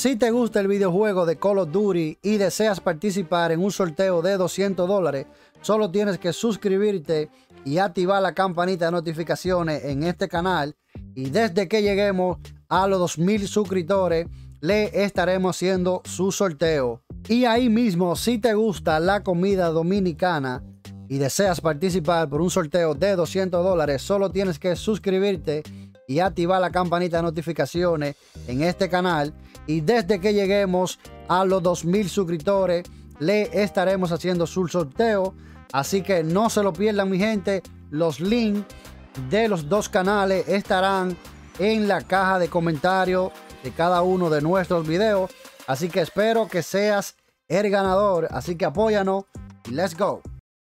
Si te gusta el videojuego de Call of Duty y deseas participar en un sorteo de 200 dólares, solo tienes que suscribirte y activar la campanita de notificaciones en este canal. Y desde que lleguemos a los 2000 suscriptores, le estaremos haciendo su sorteo. Y ahí mismo, si te gusta la comida dominicana y deseas participar por un sorteo de 200 dólares, solo tienes que suscribirte y activar la campanita de notificaciones en este canal. Y desde que lleguemos a los 2.000 suscriptores, le estaremos haciendo su sorteo. Así que no se lo pierdan, mi gente. Los links de los dos canales estarán en la caja de comentarios de cada uno de nuestros videos. Así que espero que seas el ganador. Así que apóyanos y let's go.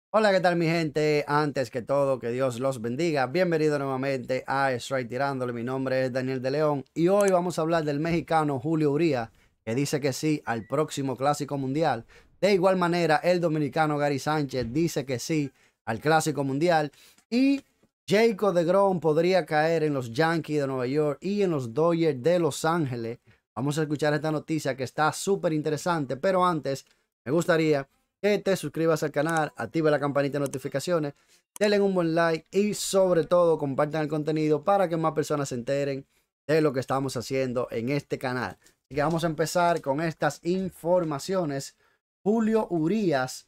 Hola, ¿qué tal mi gente? Antes que todo, que Dios los bendiga. Bienvenido nuevamente a Strike Tirándole. Mi nombre es Daniel de León y hoy vamos a hablar del mexicano Julio Uría, que dice que sí al próximo Clásico Mundial. De igual manera, el dominicano Gary Sánchez dice que sí al Clásico Mundial. Y Jacob de Grom podría caer en los Yankees de Nueva York y en los Dodgers de Los Ángeles. Vamos a escuchar esta noticia que está súper interesante, pero antes me gustaría que te suscribas al canal, activa la campanita de notificaciones, denle un buen like y sobre todo compartan el contenido para que más personas se enteren de lo que estamos haciendo en este canal. Así que vamos a empezar con estas informaciones. Julio Urias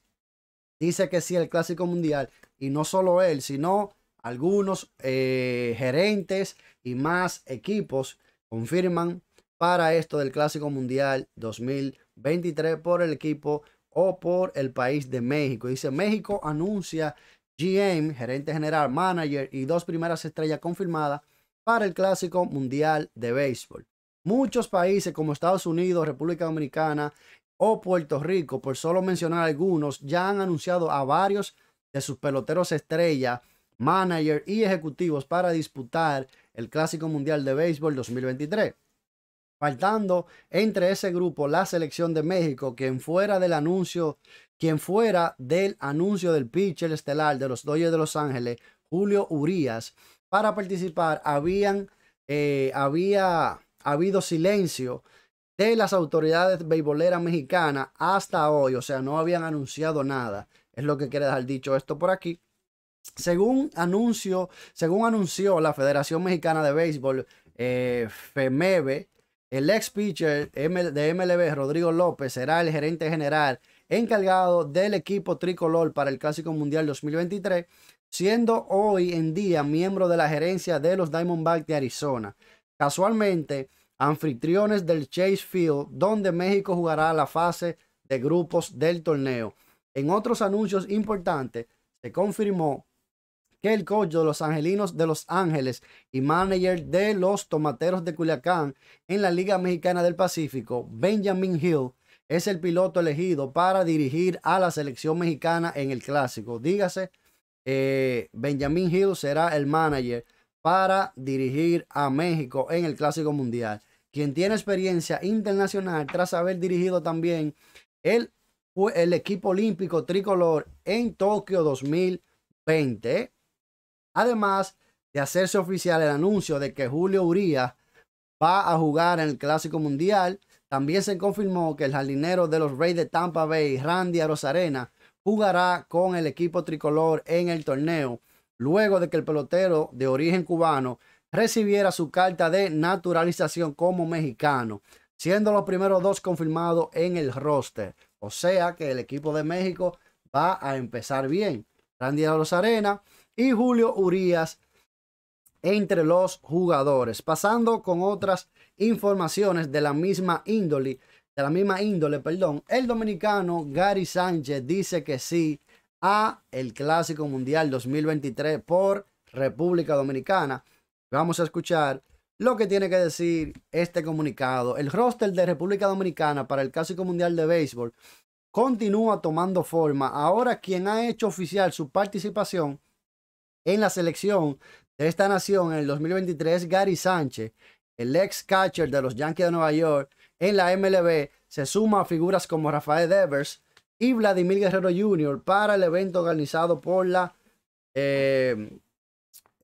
dice que sí el Clásico Mundial y no solo él, sino algunos eh, gerentes y más equipos confirman para esto del Clásico Mundial 2023 por el equipo por el país de México. Dice, México anuncia GM, gerente general, manager y dos primeras estrellas confirmadas para el Clásico Mundial de Béisbol. Muchos países como Estados Unidos, República Dominicana o Puerto Rico, por solo mencionar algunos, ya han anunciado a varios de sus peloteros estrella, manager y ejecutivos para disputar el Clásico Mundial de Béisbol 2023 faltando entre ese grupo la selección de México, quien fuera del anuncio, quien fuera del anuncio del pitcher estelar de los Dodgers de Los Ángeles, Julio Urías, para participar habían, eh, había habido silencio de las autoridades beisboleras mexicanas hasta hoy, o sea, no habían anunciado nada. Es lo que quiere dar dicho esto por aquí. Según, según anunció la Federación Mexicana de Béisbol, eh, FEMEBE, el ex pitcher de MLB, Rodrigo López, será el gerente general encargado del equipo tricolor para el Clásico Mundial 2023, siendo hoy en día miembro de la gerencia de los Diamondbacks de Arizona. Casualmente, anfitriones del Chase Field, donde México jugará la fase de grupos del torneo. En otros anuncios importantes, se confirmó que el coach de los Angelinos de Los Ángeles y manager de los Tomateros de Culiacán en la Liga Mexicana del Pacífico, Benjamin Hill, es el piloto elegido para dirigir a la selección mexicana en el clásico. Dígase, eh, Benjamin Hill será el manager para dirigir a México en el clásico mundial, quien tiene experiencia internacional tras haber dirigido también el, el equipo olímpico tricolor en Tokio 2020. Además de hacerse oficial el anuncio de que Julio Urías va a jugar en el Clásico Mundial, también se confirmó que el jardinero de los Reyes de Tampa Bay, Randy Arozarena, jugará con el equipo tricolor en el torneo, luego de que el pelotero de origen cubano recibiera su carta de naturalización como mexicano, siendo los primeros dos confirmados en el roster. O sea que el equipo de México va a empezar bien. Randy de y Julio Urías entre los jugadores. Pasando con otras informaciones de la misma índole, de la misma índole, perdón, el dominicano Gary Sánchez dice que sí a el Clásico Mundial 2023 por República Dominicana. Vamos a escuchar lo que tiene que decir este comunicado. El roster de República Dominicana para el Clásico Mundial de Béisbol continúa tomando forma. Ahora quien ha hecho oficial su participación en la selección de esta nación en el 2023 Gary Sánchez, el ex catcher de los Yankees de Nueva York en la MLB, se suma a figuras como Rafael Devers y Vladimir Guerrero Jr. para el evento organizado por la eh,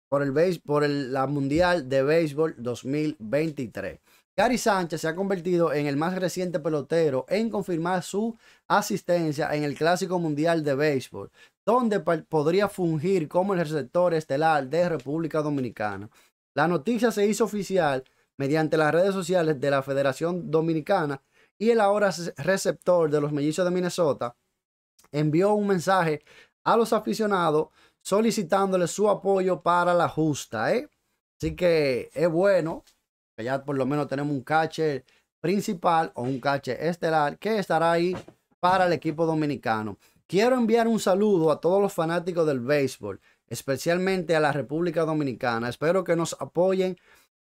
por el, por la Mundial de Béisbol 2023. Gary Sánchez se ha convertido en el más reciente pelotero en confirmar su asistencia en el Clásico Mundial de Béisbol, donde podría fungir como el receptor estelar de República Dominicana. La noticia se hizo oficial mediante las redes sociales de la Federación Dominicana y el ahora receptor de los Mellizos de Minnesota envió un mensaje a los aficionados solicitándoles su apoyo para la justa. ¿eh? Así que es bueno ya por lo menos tenemos un cache principal o un cache estelar que estará ahí para el equipo dominicano. Quiero enviar un saludo a todos los fanáticos del béisbol, especialmente a la República Dominicana. Espero que nos apoyen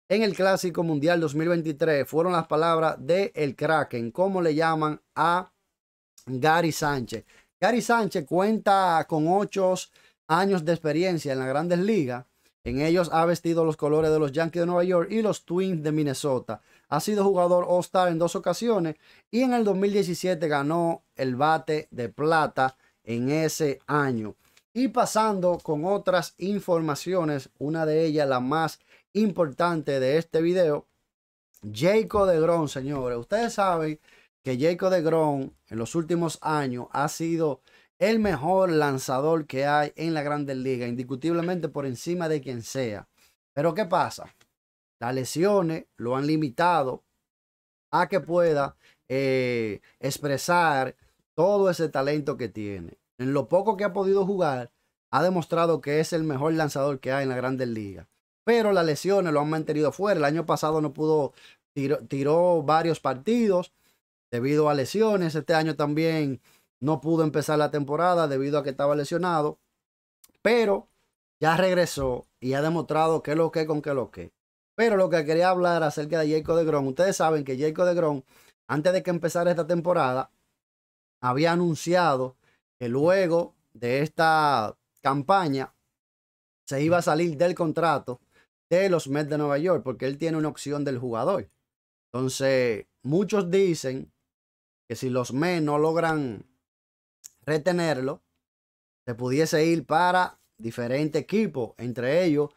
en el Clásico Mundial 2023. Fueron las palabras de el Kraken, como le llaman a Gary Sánchez. Gary Sánchez cuenta con ocho años de experiencia en las grandes ligas en ellos ha vestido los colores de los Yankees de Nueva York y los Twins de Minnesota. Ha sido jugador All-Star en dos ocasiones y en el 2017 ganó el bate de plata en ese año. Y pasando con otras informaciones, una de ellas la más importante de este video, Jacob de Gron, señores. Ustedes saben que Jacob de Gron en los últimos años ha sido el mejor lanzador que hay en la Grandes Ligas, indiscutiblemente por encima de quien sea. Pero ¿qué pasa? Las lesiones lo han limitado a que pueda eh, expresar todo ese talento que tiene. En lo poco que ha podido jugar, ha demostrado que es el mejor lanzador que hay en la Grandes Ligas. Pero las lesiones lo han mantenido fuera. El año pasado no pudo, tiró varios partidos debido a lesiones. Este año también no pudo empezar la temporada debido a que estaba lesionado, pero ya regresó y ha demostrado que lo que con que lo que. Pero lo que quería hablar acerca de Jacob de Grom, ustedes saben que Jacob de Gron antes de que empezara esta temporada, había anunciado que luego de esta campaña se iba a salir del contrato de los Mets de Nueva York, porque él tiene una opción del jugador. Entonces, muchos dicen que si los Mets no logran retenerlo, se pudiese ir para diferentes equipos, entre ellos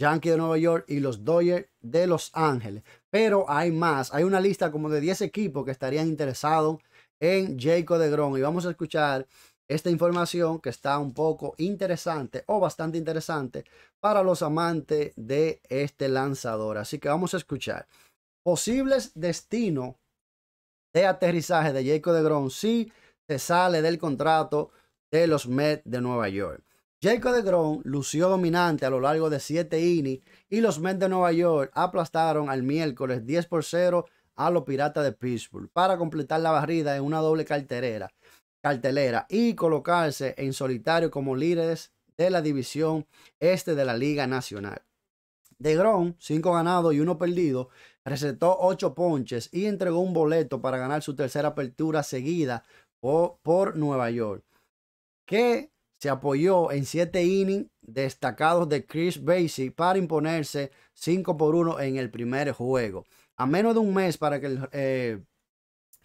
Yankee de Nueva York y los Dodgers de Los Ángeles. Pero hay más, hay una lista como de 10 equipos que estarían interesados en Jacob de Grom y vamos a escuchar esta información que está un poco interesante o bastante interesante para los amantes de este lanzador. Así que vamos a escuchar. Posibles destinos de aterrizaje de Jacob de Grom se sale del contrato de los Mets de Nueva York. Jacob de DeGrom lució dominante a lo largo de siete innings y los Mets de Nueva York aplastaron al miércoles 10 por 0 a los Piratas de Pittsburgh para completar la barrida en una doble cartelera, cartelera y colocarse en solitario como líderes de la división este de la Liga Nacional. De DeGrom, cinco ganados y uno perdido, recetó ocho ponches y entregó un boleto para ganar su tercera apertura seguida por Nueva York, que se apoyó en siete innings destacados de Chris Basie para imponerse 5 por 1 en el primer juego. A menos de un mes para que eh,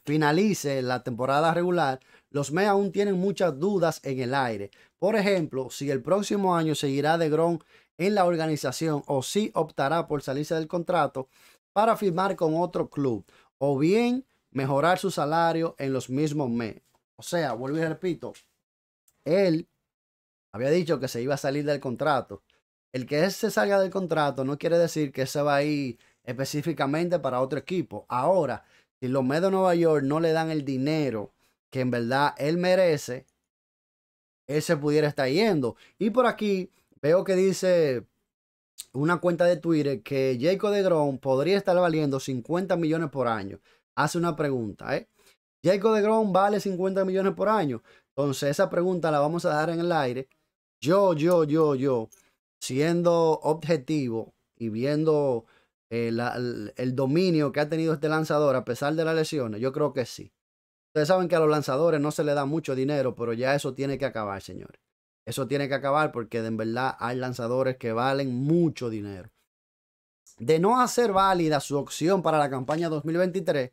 finalice la temporada regular, los Mets aún tienen muchas dudas en el aire. Por ejemplo, si el próximo año seguirá de Gron en la organización o si optará por salirse del contrato para firmar con otro club. O bien mejorar su salario en los mismos meses. O sea, vuelvo y repito, él había dicho que se iba a salir del contrato. El que se salga del contrato no quiere decir que se va a ir específicamente para otro equipo. Ahora, si los medios de Nueva York no le dan el dinero que en verdad él merece, él se pudiera estar yendo. Y por aquí veo que dice una cuenta de Twitter que Jacob de Grom podría estar valiendo 50 millones por año hace una pregunta, ¿eh? Jacob de Grom vale 50 millones por año. Entonces, esa pregunta la vamos a dar en el aire. Yo, yo, yo, yo, siendo objetivo y viendo eh, el, dominio que ha tenido este lanzador a pesar de las lesiones, yo creo que sí. Ustedes saben que a los lanzadores no se le da mucho dinero, pero ya eso tiene que acabar, señores. Eso tiene que acabar porque en verdad hay lanzadores que valen mucho dinero de no hacer válida su opción para la campaña 2023,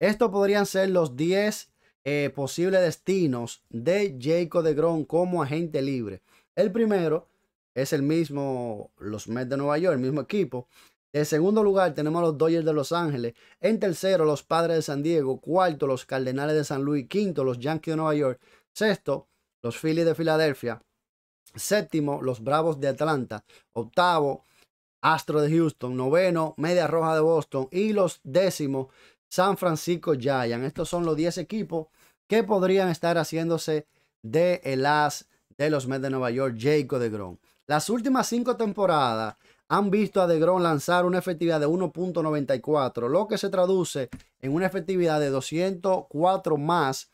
estos podrían ser los 10 eh, posibles destinos de Jacob de gron como agente libre. El primero es el mismo, los Mets de Nueva York, el mismo equipo. En segundo lugar tenemos los Dodgers de Los Ángeles. En tercero, los Padres de San Diego. Cuarto, los Cardenales de San Luis. Quinto, los Yankees de Nueva York. Sexto, los Phillies de Filadelfia. Séptimo, los Bravos de Atlanta. Octavo, Astro de Houston, noveno, Media Roja de Boston y los décimos, San Francisco Giants. Estos son los 10 equipos que podrían estar haciéndose de el as de los Mets de Nueva York, Jacob de gron Las últimas cinco temporadas han visto a De DeGrom lanzar una efectividad de 1.94, lo que se traduce en una efectividad de 204 más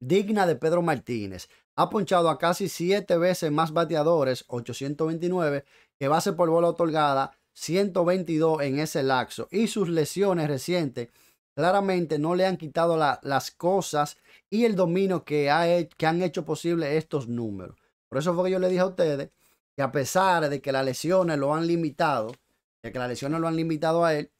digna de Pedro Martínez. Ha ponchado a casi siete veces más bateadores, 829, que base por bola otorgada 122 en ese laxo y sus lesiones recientes claramente no le han quitado las cosas y el dominio que, ha, que han hecho posible estos números. Por eso fue que yo le dije a ustedes que a pesar de que las lesiones lo han limitado, de que las lesiones lo han limitado a él,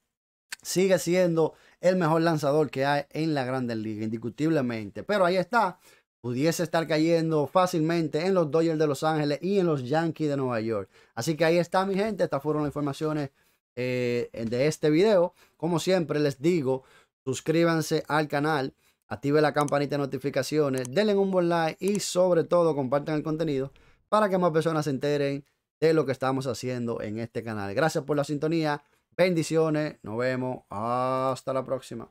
sigue siendo el mejor lanzador que hay en la grande Liga, indiscutiblemente. Pero ahí está, pudiese estar cayendo fácilmente en los Dodgers de Los Ángeles y en los Yankees de Nueva York. Así que ahí está mi gente, estas fueron las informaciones eh, de este video. Como siempre les digo, suscríbanse al canal, active la campanita de notificaciones, denle un buen like y sobre todo compartan el contenido para que más personas se enteren de lo que estamos haciendo en este canal. Gracias por la sintonía, bendiciones, nos vemos, hasta la próxima.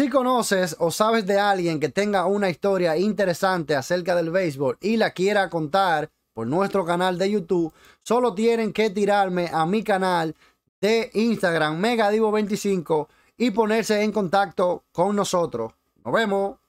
Si conoces o sabes de alguien que tenga una historia interesante acerca del béisbol y la quiera contar por nuestro canal de YouTube, solo tienen que tirarme a mi canal de Instagram megadivo25 y ponerse en contacto con nosotros. Nos vemos.